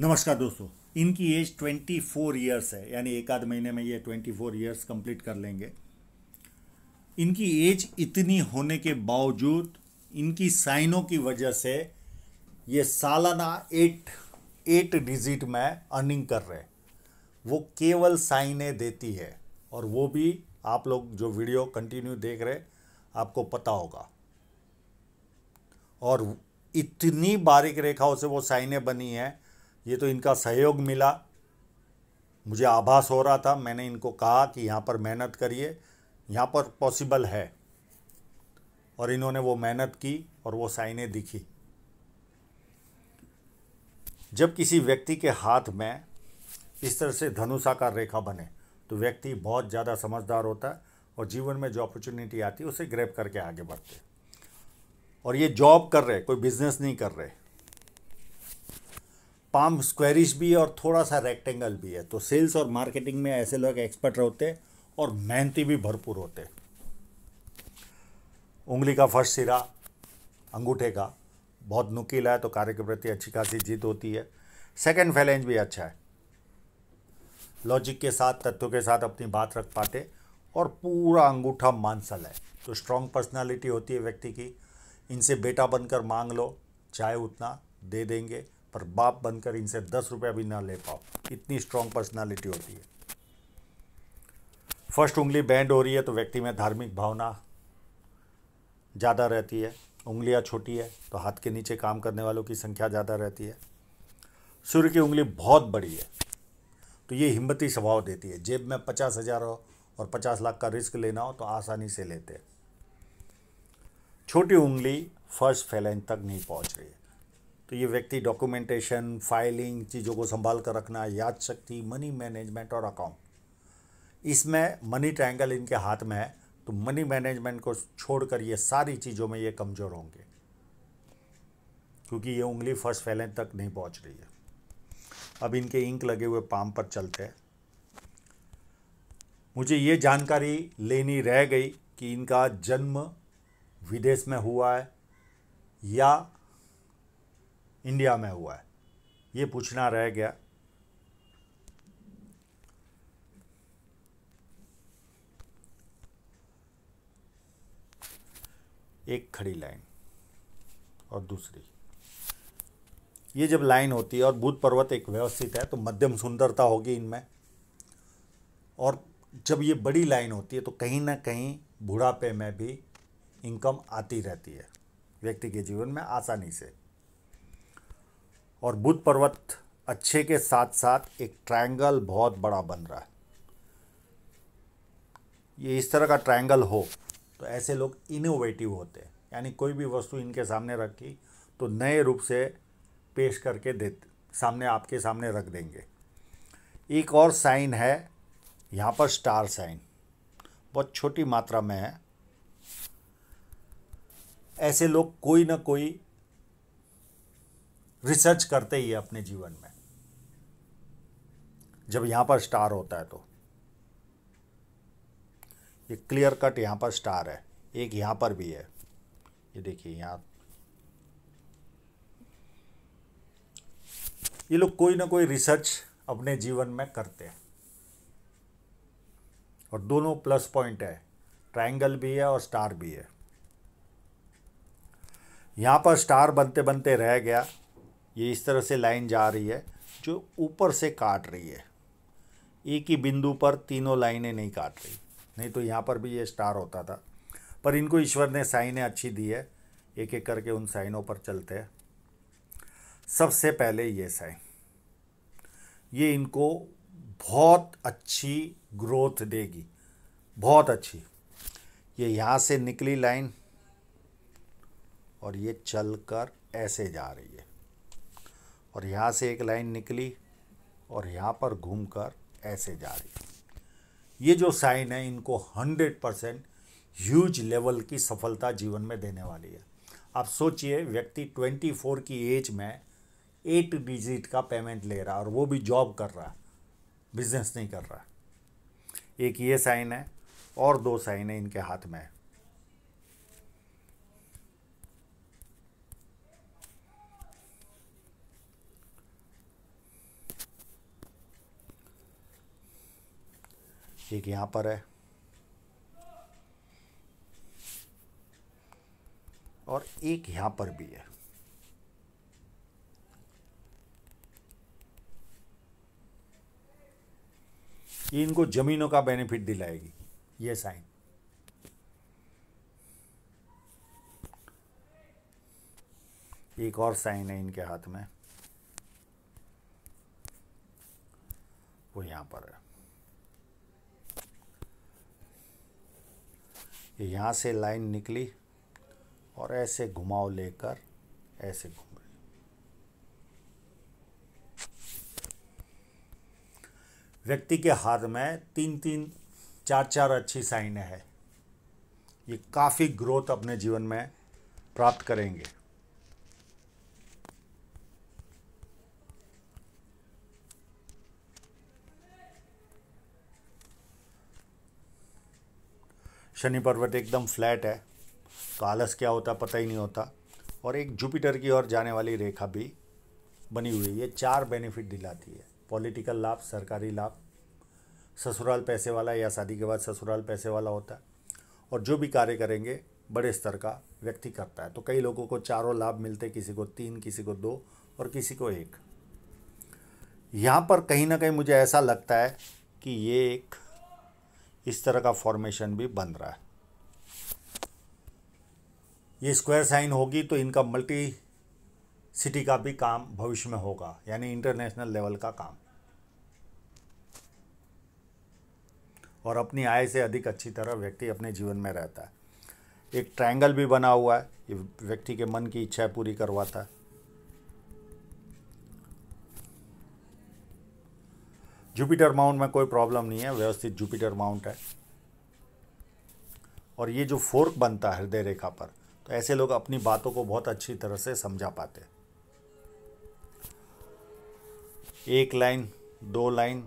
नमस्कार दोस्तों इनकी एज 24 ईयर्स है यानी एक आध महीने में ये 24 ईयर्स कंप्लीट कर लेंगे इनकी एज इतनी होने के बावजूद इनकी साइनों की वजह से ये सालाना एट एट डिजिट में अर्निंग कर रहे वो केवल साइने देती है और वो भी आप लोग जो वीडियो कंटिन्यू देख रहे आपको पता होगा और इतनी बारीक रेखाओं से वो साइने बनी हैं ये तो इनका सहयोग मिला मुझे आभास हो रहा था मैंने इनको कहा कि यहाँ पर मेहनत करिए यहाँ पर पॉसिबल है और इन्होंने वो मेहनत की और वो साइनें दिखी जब किसी व्यक्ति के हाथ में इस तरह से धनुषाकार रेखा बने तो व्यक्ति बहुत ज़्यादा समझदार होता है और जीवन में जो अपॉर्चुनिटी आती है उसे ग्रैप करके आगे बढ़ते और ये जॉब कर रहे कोई बिजनेस नहीं कर रहे पाम स्क्वेरिश भी है और थोड़ा सा रेक्टेंगल भी है तो सेल्स और मार्केटिंग में ऐसे लोग एक्सपर्ट होते हैं और मेहनती भी भरपूर होते उंगली का फर्स्ट सिरा अंगूठे का बहुत नुकीला है तो कार्य के प्रति अच्छी खासी जीत होती है सेकेंड फैलेंज भी अच्छा है लॉजिक के साथ तत्वों के साथ अपनी बात रख पाते और पूरा अंगूठा मानसल है तो स्ट्रांग पर्सनालिटी होती है व्यक्ति की इनसे बेटा बनकर मांग लो चाहे उतना दे देंगे और बाप बनकर इनसे दस रुपया भी ना ले पाओ इतनी स्ट्रांग पर्सनालिटी होती है फर्स्ट उंगली बैंड हो रही है तो व्यक्ति में धार्मिक भावना ज़्यादा रहती है उंगलियाँ छोटी है तो हाथ के नीचे काम करने वालों की संख्या ज़्यादा रहती है सूर्य की उंगली बहुत बड़ी है तो ये हिम्मती स्वभाव देती है जेब में पचास हज़ार हो और पचास लाख का रिस्क लेना हो तो आसानी से लेते हैं छोटी उंगली फर्स्ट फैलेंज तक नहीं पहुंच रही है तो ये व्यक्ति डॉक्यूमेंटेशन फाइलिंग चीज़ों को संभाल कर रखना याद शक्ति मनी मैनेजमेंट और अकाउंट इसमें मनी ट्रायंगल इनके हाथ में है तो मनी मैनेजमेंट को छोड़कर ये सारी चीज़ों में ये कमज़ोर होंगे क्योंकि ये उंगली फर्स्ट फैले तक नहीं पहुंच रही है अब इनके इंक लगे हुए पाम पर चलते हैं मुझे ये जानकारी लेनी रह गई कि इनका जन्म विदेश में हुआ है या इंडिया में हुआ है ये पूछना रह गया एक खड़ी लाइन और दूसरी ये जब लाइन होती है और बुध पर्वत एक व्यवस्थित है तो मध्यम सुंदरता होगी इनमें और जब ये बड़ी लाइन होती है तो कहीं ना कहीं बुढ़ापे में भी इनकम आती रहती है व्यक्ति के जीवन में आसानी से और बुध पर्वत अच्छे के साथ साथ एक ट्रायंगल बहुत बड़ा बन रहा है ये इस तरह का ट्रायंगल हो तो ऐसे लोग इनोवेटिव होते हैं यानी कोई भी वस्तु इनके सामने रखी तो नए रूप से पेश करके दे सामने आपके सामने रख देंगे एक और साइन है यहाँ पर स्टार साइन बहुत छोटी मात्रा में है ऐसे लोग कोई ना कोई रिसर्च करते ही अपने जीवन में जब यहां पर स्टार होता है तो ये क्लियर कट यहां पर स्टार है एक यहां पर भी है ये देखिए यहां ये लोग कोई ना कोई रिसर्च अपने जीवन में करते हैं और दोनों प्लस पॉइंट है ट्रायंगल भी है और स्टार भी है यहां पर स्टार बनते बनते रह गया ये इस तरह से लाइन जा रही है जो ऊपर से काट रही है एक ही बिंदु पर तीनों लाइनें नहीं काट रही नहीं तो यहाँ पर भी ये स्टार होता था पर इनको ईश्वर ने साइनें अच्छी दी है एक एक करके उन साइनों पर चलते हैं सबसे पहले ये साइन ये इनको बहुत अच्छी ग्रोथ देगी बहुत अच्छी ये यहाँ से निकली लाइन और ये चलकर ऐसे जा रही है और यहाँ से एक लाइन निकली और यहाँ पर घूमकर ऐसे जा रही ये जो साइन है इनको हंड्रेड परसेंट ह्यूज लेवल की सफलता जीवन में देने वाली है आप सोचिए व्यक्ति ट्वेंटी फोर की एज में एट डिजिट का पेमेंट ले रहा और वो भी जॉब कर रहा है बिजनेस नहीं कर रहा एक ये साइन है और दो साइन है इनके हाथ में एक यहाँ पर है और एक यहाँ पर भी है ये इनको जमीनों का बेनिफिट दिलाएगी ये साइन एक और साइन है इनके हाथ में वो यहां पर है यहाँ से लाइन निकली और ऐसे घुमाव लेकर ऐसे घूम रही व्यक्ति के हाथ में तीन तीन चार चार अच्छी साइन है ये काफ़ी ग्रोथ अपने जीवन में प्राप्त करेंगे शनि पर्वत एकदम फ्लैट है तो आलस क्या होता पता ही नहीं होता और एक जुपिटर की ओर जाने वाली रेखा भी बनी हुई है ये चार बेनिफिट दिलाती है पॉलिटिकल लाभ सरकारी लाभ ससुराल पैसे वाला या शादी के बाद ससुराल पैसे वाला होता है और जो भी कार्य करेंगे बड़े स्तर का व्यक्ति करता है तो कई लोगों को चारों लाभ मिलते किसी को तीन किसी को दो और किसी को एक यहाँ पर कहीं ना कहीं मुझे ऐसा लगता है कि ये एक इस तरह का फॉर्मेशन भी बन रहा है ये स्क्वायर साइन होगी तो इनका मल्टी सिटी का भी काम भविष्य में होगा यानी इंटरनेशनल लेवल का काम और अपनी आय से अधिक अच्छी तरह व्यक्ति अपने जीवन में रहता है एक ट्रायंगल भी बना हुआ है ये व्यक्ति के मन की इच्छा पूरी करवाता है जुपिटर माउंट में कोई प्रॉब्लम नहीं है व्यवस्थित जुपिटर माउंट है और ये जो फोर्क बनता है हृदय रेखा पर तो ऐसे लोग अपनी बातों को बहुत अच्छी तरह से समझा पाते एक लाइन दो लाइन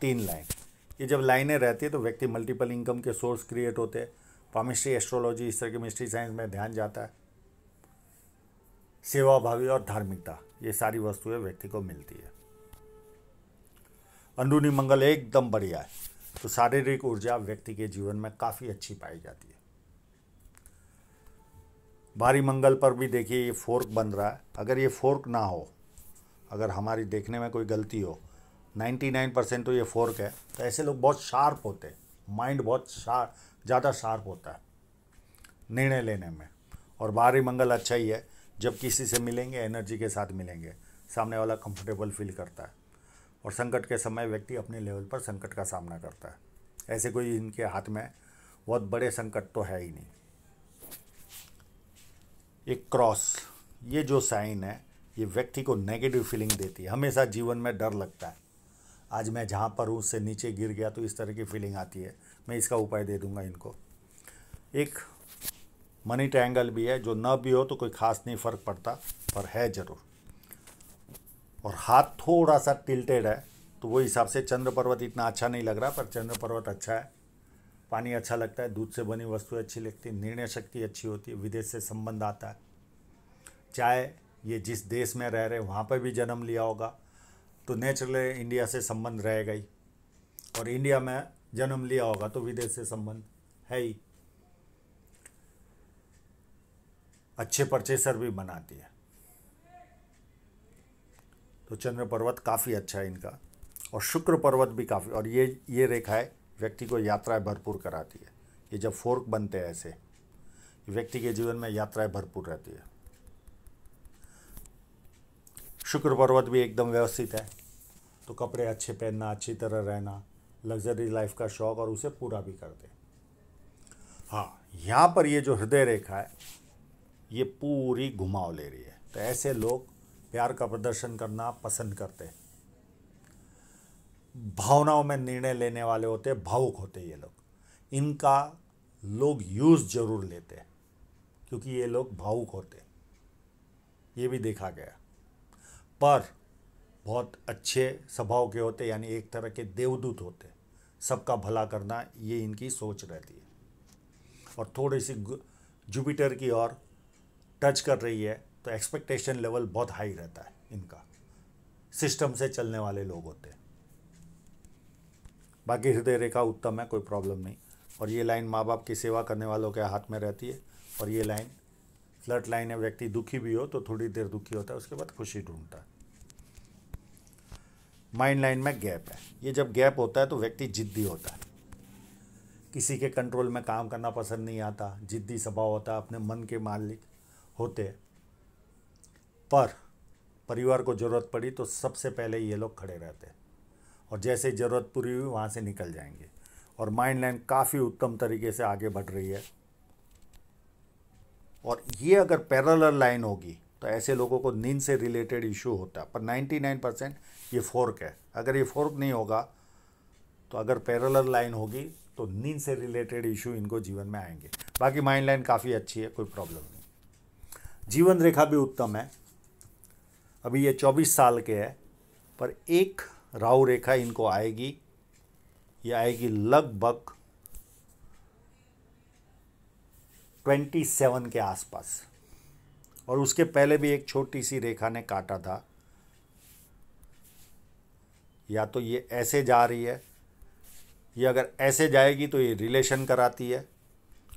तीन लाइन ये जब लाइनें रहती है तो व्यक्ति मल्टीपल इनकम के सोर्स क्रिएट होते हैं पामिस्ट्री एस्ट्रोलॉजी इस तरह के मिस्ट्री साइंस में ध्यान जाता है सेवाभावी और धार्मिकता ये सारी वस्तुएं व्यक्ति को मिलती है अंदरूनी मंगल एकदम बढ़िया है तो शारीरिक ऊर्जा व्यक्ति के जीवन में काफ़ी अच्छी पाई जाती है भारी मंगल पर भी देखिए ये फोर्क बन रहा है अगर ये फोर्क ना हो अगर हमारी देखने में कोई गलती हो 99 परसेंट तो ये फोर्क है तो ऐसे लोग बहुत शार्प होते हैं माइंड बहुत शार्प ज़्यादा शार्प होता है निर्णय लेने में और बाहरी मंगल अच्छा ही है जब किसी से मिलेंगे एनर्जी के साथ मिलेंगे सामने वाला कंफर्टेबल फील करता है और संकट के समय व्यक्ति अपने लेवल पर संकट का सामना करता है ऐसे कोई इनके हाथ में बहुत बड़े संकट तो है ही नहीं एक क्रॉस ये जो साइन है ये व्यक्ति को नेगेटिव फीलिंग देती है हमेशा जीवन में डर लगता है आज मैं जहाँ पर हूँ उससे नीचे गिर गया तो इस तरह की फीलिंग आती है मैं इसका उपाय दे दूंगा इनको एक मनी ट्रायंगल भी है जो न भी हो तो कोई ख़ास नहीं फ़र्क पड़ता पर है ज़रूर और हाथ थोड़ा सा टिल्टेड है तो वो हिसाब से चंद्र पर्वत इतना अच्छा नहीं लग रहा पर चंद्र पर्वत अच्छा है पानी अच्छा लगता है दूध से बनी वस्तुएं अच्छी लगती है निर्णय शक्ति अच्छी होती है विदेश से संबंध आता है चाहे ये जिस देश में रह रहे वहाँ पर भी जन्म लिया होगा तो नेचुरल इंडिया से संबंध रहेगा ही और इंडिया में जन्म लिया होगा तो विदेश से संबंध है ही अच्छे परचेसर भी बनाती है तो चंद्र पर्वत काफ़ी अच्छा है इनका और शुक्र पर्वत भी काफ़ी और ये ये रेखाएँ व्यक्ति को यात्राएं भरपूर कराती है ये जब फोर्क बनते हैं ऐसे व्यक्ति के जीवन में यात्राएं भरपूर रहती है शुक्र पर्वत भी एकदम व्यवस्थित है तो कपड़े अच्छे पहनना अच्छी तरह रहना लग्जरी लाइफ का शौक और उसे पूरा भी करते हाँ यहाँ पर ये जो हृदय रेखा है ये पूरी घुमाव ले रही है तो ऐसे लोग प्यार का प्रदर्शन करना पसंद करते भावनाओं में निर्णय लेने वाले होते भावुक होते ये लोग इनका लोग यूज़ जरूर लेते क्योंकि ये लोग भावुक होते ये भी देखा गया पर बहुत अच्छे स्वभाव के होते यानी एक तरह के देवदूत होते सबका भला करना ये इनकी सोच रहती है और थोड़ी सी जुपिटर की ओर टच कर रही है तो एक्सपेक्टेशन लेवल बहुत हाई रहता है इनका सिस्टम से चलने वाले लोग होते हैं बाकी हृदय रेखा उत्तम है कोई प्रॉब्लम नहीं और ये लाइन माँ बाप की सेवा करने वालों के हाथ में रहती है और ये लाइन फ्लट लाइन है व्यक्ति दुखी भी हो तो थोड़ी देर दुखी होता है उसके बाद खुशी ढूंढता है माइंड लाइन में गैप है ये जब गैप होता है तो व्यक्ति जिद्दी होता है किसी के कंट्रोल में काम करना पसंद नहीं आता जिद्दी स्वभाव होता है अपने मन के मालिक होते हैं पर परिवार को ज़रूरत पड़ी तो सबसे पहले ये लोग खड़े रहते और जैसे ज़रूरत पूरी हुई वहाँ से निकल जाएंगे और माइंड लाइन काफ़ी उत्तम तरीके से आगे बढ़ रही है और ये अगर पैरल लाइन होगी तो ऐसे लोगों को नींद से रिलेटेड इशू होता है पर 99 परसेंट ये फोर्क है अगर ये फोर्क नहीं होगा तो अगर पैरल लाइन होगी तो नींद से रिलेटेड इशू इनको जीवन में आएंगे बाकी माइंड लाइन काफ़ी अच्छी है कोई प्रॉब्लम नहीं जीवन रेखा भी उत्तम है अभी ये चौबीस साल के हैं पर एक राहु रेखा इनको आएगी ये आएगी लगभग ट्वेंटी सेवन के आसपास और उसके पहले भी एक छोटी सी रेखा ने काटा था या तो ये ऐसे जा रही है ये अगर ऐसे जाएगी तो ये रिलेशन कराती है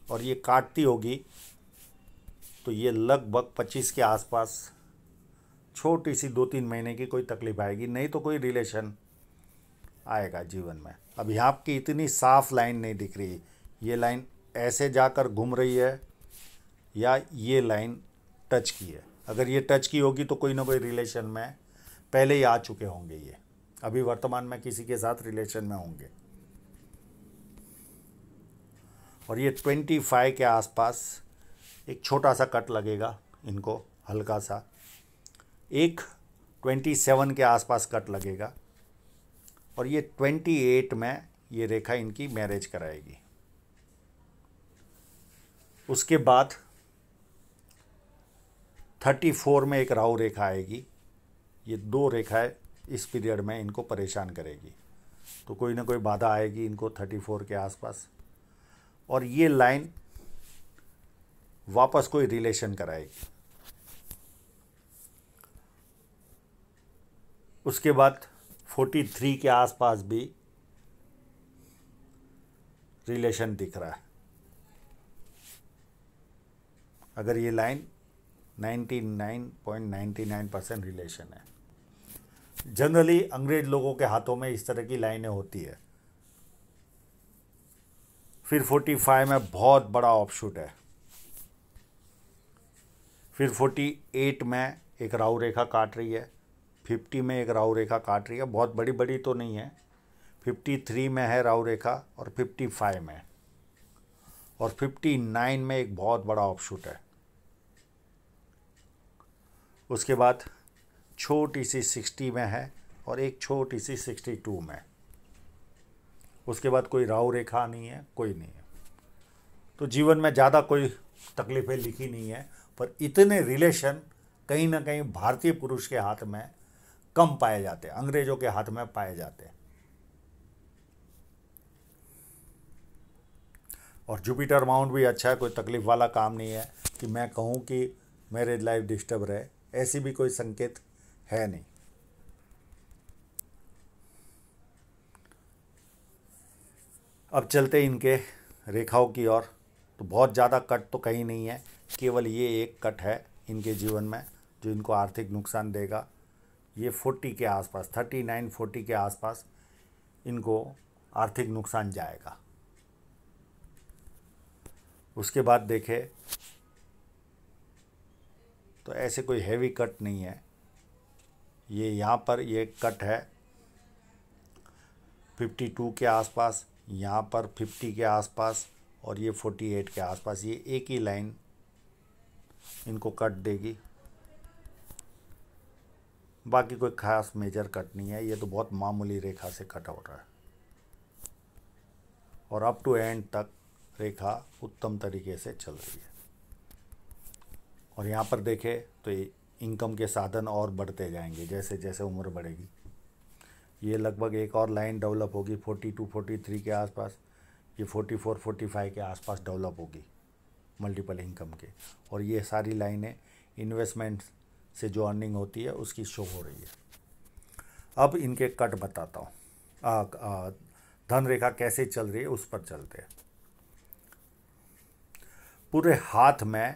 और ये काटती होगी तो ये लगभग 25 के आसपास छोटी सी दो तीन महीने की कोई तकलीफ आएगी नहीं तो कोई रिलेशन आएगा जीवन में अभी आपकी इतनी साफ लाइन नहीं दिख रही ये लाइन ऐसे जाकर घूम रही है या ये लाइन टच की है अगर ये टच की होगी तो कोई ना कोई रिलेशन में पहले ही आ चुके होंगे ये अभी वर्तमान में किसी के साथ रिलेशन में होंगे और ये ट्वेंटी फाइव के आसपास एक छोटा सा कट लगेगा इनको हल्का सा एक ट्वेंटी सेवन के आसपास कट लगेगा और ये ट्वेंटी एट में ये रेखा इनकी मैरिज कराएगी उसके बाद थर्टी फोर में एक राहु रेखा आएगी ये दो रेखाएं इस पीरियड में इनको परेशान करेगी तो कोई ना कोई बाधा आएगी इनको थर्टी फोर के आसपास और ये लाइन वापस कोई रिलेशन कराएगी उसके बाद 43 के आसपास भी रिलेशन दिख रहा है अगर ये लाइन 99.99 परसेंट रिलेशन है जनरली अंग्रेज लोगों के हाथों में इस तरह की लाइनें होती है फिर 45 में बहुत बड़ा ऑपशूट है फिर 48 में एक राहु रेखा काट रही है फिफ्टी में एक राहु रेखा काट रही है बहुत बड़ी बड़ी तो नहीं है फिफ्टी थ्री में है राहु रेखा और फिफ्टी फाइव में और फिफ्टी नाइन में एक बहुत बड़ा ऑप्शूट है उसके बाद छोटी सी सिक्सटी में है और एक छोटी सी सिक्सटी टू में उसके बाद कोई राहु रेखा नहीं है कोई नहीं है तो जीवन में ज़्यादा कोई तकलीफ़ें लिखी नहीं है पर इतने रिलेशन कहीं ना कहीं भारतीय पुरुष के हाथ में कम पाए जाते अंग्रेजों के हाथ में पाए जाते और जुपिटर माउंट भी अच्छा है कोई तकलीफ वाला काम नहीं है कि मैं कहूँ कि मेरे लाइफ डिस्टर्ब रहे ऐसी भी कोई संकेत है नहीं अब चलते इनके रेखाओं की ओर तो बहुत ज़्यादा कट तो कहीं नहीं है केवल ये एक कट है इनके जीवन में जो इनको आर्थिक नुकसान देगा ये 40 के आसपास 39 40 के आसपास इनको आर्थिक नुकसान जाएगा उसके बाद देखे तो ऐसे कोई हैवी कट नहीं है ये यहाँ पर ये कट है 52 के आसपास यहाँ पर 50 के आसपास और ये 48 के आसपास ये एक ही लाइन इनको कट देगी बाकी कोई खास मेजर कट नहीं है ये तो बहुत मामूली रेखा से कट हो रहा है और अप टू एंड तक रेखा उत्तम तरीके से चल रही है और यहाँ पर देखें तो इनकम के साधन और बढ़ते जाएंगे जैसे जैसे उम्र बढ़ेगी ये लगभग एक और लाइन डेवलप होगी फोर्टी टू फोर्टी थ्री के आसपास ये फोर्टी फोर फोर्टी फाइव के आसपास डेवलप होगी मल्टीपल इनकम के और ये सारी लाइनें इन्वेस्टमेंट्स से जो अर्निंग होती है उसकी शो हो रही है अब इनके कट बताता हूँ धन रेखा कैसे चल रही है उस पर चलते हैं पूरे हाथ में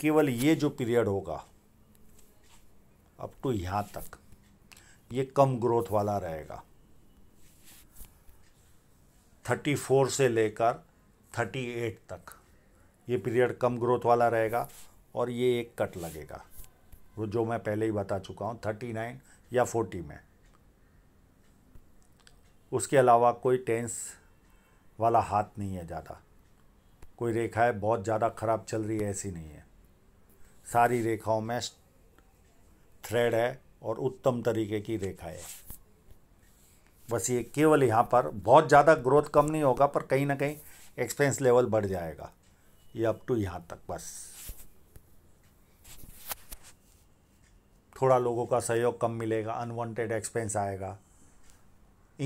केवल ये जो पीरियड होगा अप टू तो यहाँ तक ये कम ग्रोथ वाला रहेगा थर्टी फोर से लेकर थर्टी एट तक ये पीरियड कम ग्रोथ वाला रहेगा और ये एक कट लगेगा वो जो मैं पहले ही बता चुका हूँ थर्टी नाइन या फोर्टी में उसके अलावा कोई टेंस वाला हाथ नहीं है ज़्यादा कोई रेखाएँ बहुत ज़्यादा ख़राब चल रही है ऐसी नहीं है सारी रेखाओं में थ्रेड है और उत्तम तरीके की रेखा है बस ये केवल यहाँ पर बहुत ज़्यादा ग्रोथ कम नहीं होगा पर कहीं ना कहीं एक्सपेंस लेवल बढ़ जाएगा ये अप टू यहाँ तक बस थोड़ा लोगों का सहयोग कम मिलेगा अनवांटेड एक्सपेंस आएगा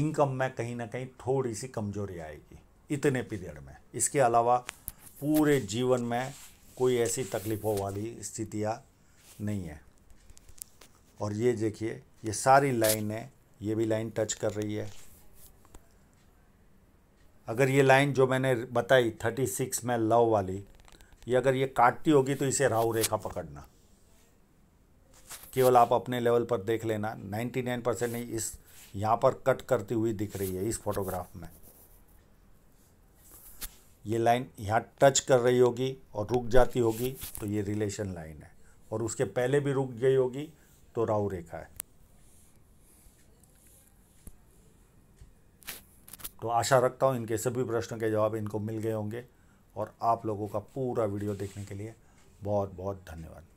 इनकम में कहीं ना कहीं थोड़ी सी कमजोरी आएगी इतने पीरियड में इसके अलावा पूरे जीवन में कोई ऐसी तकलीफ़ों वाली स्थितियाँ नहीं है और ये देखिए ये सारी है ये भी लाइन टच कर रही है अगर ये लाइन जो मैंने बताई थर्टी सिक्स में लव वाली ये अगर ये काटती होगी तो इसे राहु रेखा पकड़ना केवल आप अपने लेवल पर देख लेना 99 परसेंट नहीं इस यहाँ पर कट करती हुई दिख रही है इस फोटोग्राफ में ये लाइन यहाँ टच कर रही होगी और रुक जाती होगी तो ये रिलेशन लाइन है और उसके पहले भी रुक गई होगी तो राहु रेखा है तो आशा रखता हूँ इनके सभी प्रश्नों के जवाब इनको मिल गए होंगे और आप लोगों का पूरा वीडियो देखने के लिए बहुत बहुत धन्यवाद